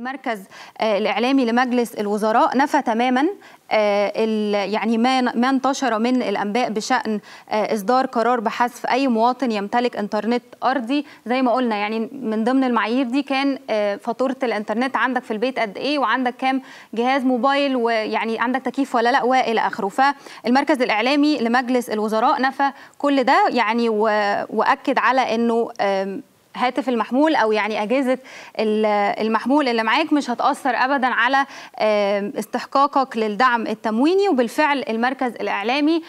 المركز آه، الاعلامي لمجلس الوزراء نفى تماما آه، يعني ما ما انتشر من الانباء بشان آه، اصدار قرار بحذف اي مواطن يمتلك انترنت ارضي زي ما قلنا يعني من ضمن المعايير دي كان فاتوره الانترنت عندك في البيت قد ايه وعندك كام جهاز موبايل ويعني عندك تكييف ولا لا والى اخره فالمركز الاعلامي لمجلس الوزراء نفى كل ده يعني واكد على انه هاتف المحمول او يعني اجهزه المحمول اللي معاك مش هتاثر ابدا على استحقاقك للدعم التمويني وبالفعل المركز الاعلامي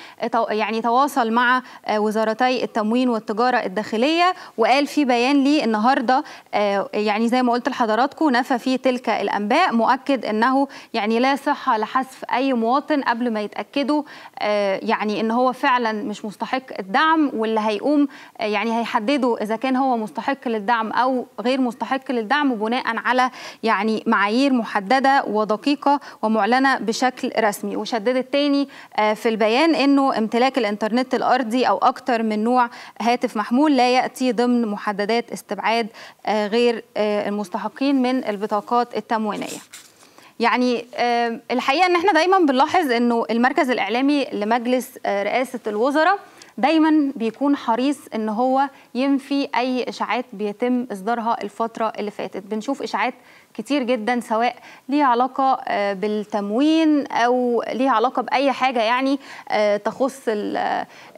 يعني تواصل مع آه، وزارتي التموين والتجاره الداخليه وقال في بيان لي النهارده آه، يعني زي ما قلت لحضراتكم نفى فيه تلك الانباء مؤكد انه يعني لا صحه لحذف اي مواطن قبل ما يتاكدوا آه، يعني ان هو فعلا مش مستحق الدعم واللي هيقوم يعني هيحددوا اذا كان هو مستحق مستحق للدعم او غير مستحق للدعم بناء على يعني معايير محدده ودقيقه ومعلنه بشكل رسمي وشددت تاني آه، في البيان انه امتلاك الانترنت الارضي او اكثر من نوع هاتف محمول لا ياتي ضمن محددات استبعاد آه، غير آه، المستحقين من البطاقات التموينيه يعني الحقيقه ان احنا دايما بنلاحظ انه المركز الاعلامي لمجلس رئاسه الوزراء دايما بيكون حريص ان هو ينفي اي اشاعات بيتم اصدارها الفتره اللي فاتت بنشوف اشاعات كتير جدا سواء ليها علاقة آه، بالتموين أو ليها علاقة بأي حاجة يعني آه، تخص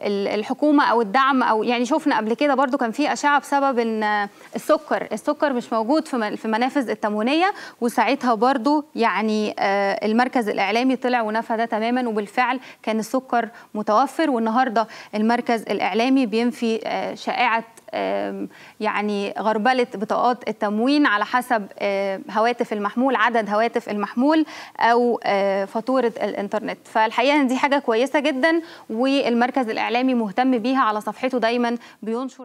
الحكومة أو الدعم أو يعني شفنا قبل كده برضو كان في أشعة بسبب إن السكر السكر مش موجود في منافذ التموينية وساعتها برضو يعني آه، المركز الإعلامي طلع ونفى ده تماما وبالفعل كان السكر متوفر والنهاردة المركز المركز الإعلامي بينفي آه، شائعة يعني غربلة بطاقات التموين على حسب آه، هواتف المحمول عدد هواتف المحمول أو آه، فاتورة الإنترنت فالحقيقة دي حاجة كويسة جدا والمركز الإعلامي مهتم بيها على صفحته دايما بينشر